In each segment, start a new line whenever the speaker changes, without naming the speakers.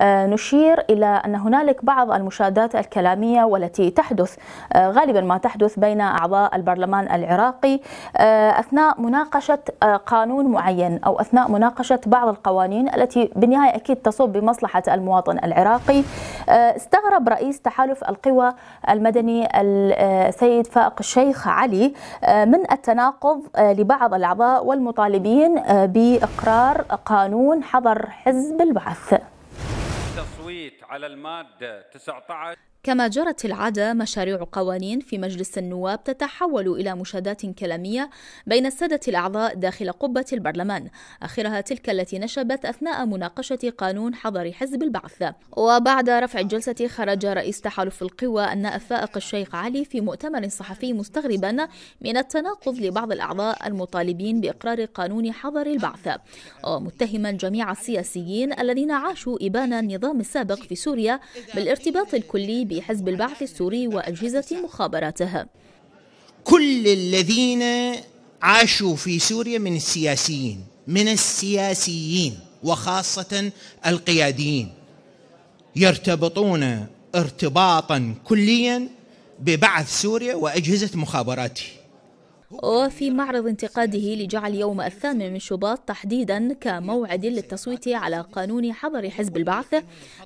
آه، نشير إلى أن هنالك بعض المشادات الكلامية والتي تحدث آه، غالبا ما تحدث بين أعضاء البرلمان العراقي آه، أثناء مناقشة قانون معين أو أثناء مناقشة بعض القوانين التي بالنهاية أكيد تصب بمصلحة المواطن العراقي استغرب رئيس تحالف القوى المدني السيد فائق الشيخ علي من التناقض لبعض الأعضاء والمطالبين بإقرار قانون حظر حزب البعث
التصويت على المادة 19
كما جرت العادة مشاريع قوانين في مجلس النواب تتحول إلى مشادات كلامية بين السادة الأعضاء داخل قبة البرلمان آخرها تلك التي نشبت أثناء مناقشة قانون حظر حزب البعث وبعد رفع الجلسة خرج رئيس تحالف القوى أن فائق الشيخ علي في مؤتمر صحفي مستغربا من التناقض لبعض الأعضاء المطالبين بإقرار قانون حظر البعث ومتهما جميع السياسيين الذين عاشوا إبان النظام السابق في سوريا بالارتباط الكلي بحزب البعث السوري وأجهزة مخابراته
كل الذين عاشوا في سوريا من السياسيين من السياسيين وخاصة القياديين يرتبطون ارتباطا كليا ببعث سوريا وأجهزة مخابراته
وفي معرض انتقاده لجعل يوم الثامن من شباط تحديدا كموعد للتصويت على قانون حظر حزب البعث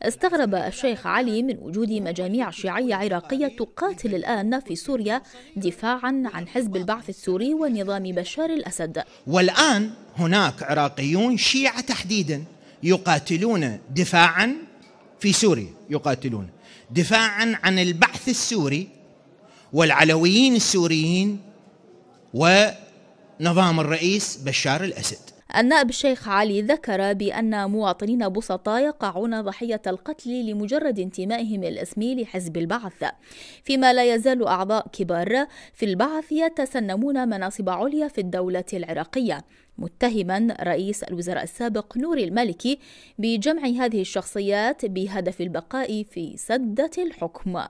استغرب الشيخ علي من وجود مجاميع شيعية عراقية تقاتل الآن في سوريا دفاعا عن حزب البعث السوري ونظام بشار الأسد
والآن هناك عراقيون شيعة تحديدا يقاتلون دفاعا في سوريا يقاتلون دفاعا عن البعث السوري والعلويين السوريين ونظام الرئيس بشار الأسد
النائب الشيخ علي ذكر بأن مواطنين بسطاء يقعون ضحية القتل لمجرد انتمائهم الاسمي لحزب البعث، فيما لا يزال أعضاء كبار في البعث يتسنمون مناصب عليا في الدولة العراقية، متهما رئيس الوزراء السابق نوري المالكي بجمع هذه الشخصيات بهدف البقاء في سدة الحكم.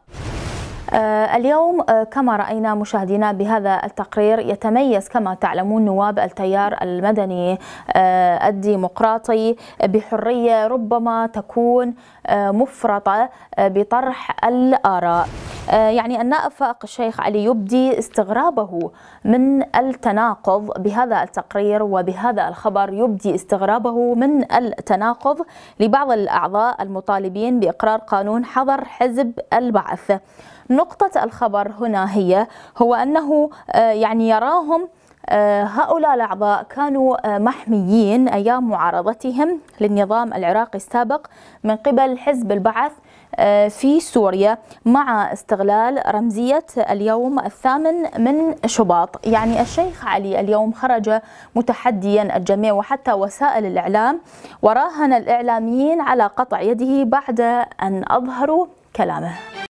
آه، اليوم آه، كما رأينا مشاهدينا بهذا التقرير يتميز كما تعلمون نواب التيار المدني آه، الديمقراطي بحرية ربما تكون مفرطة بطرح الآراء آه، يعني النائب فائق الشيخ علي يبدي استغرابه من التناقض بهذا التقرير وبهذا الخبر يبدي استغرابه من التناقض لبعض الأعضاء المطالبين بإقرار قانون حظر حزب البعث نقطة الخبر هنا هي هو أنه آه، يعني يراهم آه، هؤلاء الأعضاء كانوا محميين أيام معارضتهم للنظام العراقي السابق من قبل حزب البعث آه، في سوريا مع استغلال رمزية اليوم الثامن من شباط يعني الشيخ علي اليوم خرج متحديا الجميع وحتى وسائل الإعلام وراهن الإعلاميين على قطع يده بعد أن أظهروا كلامه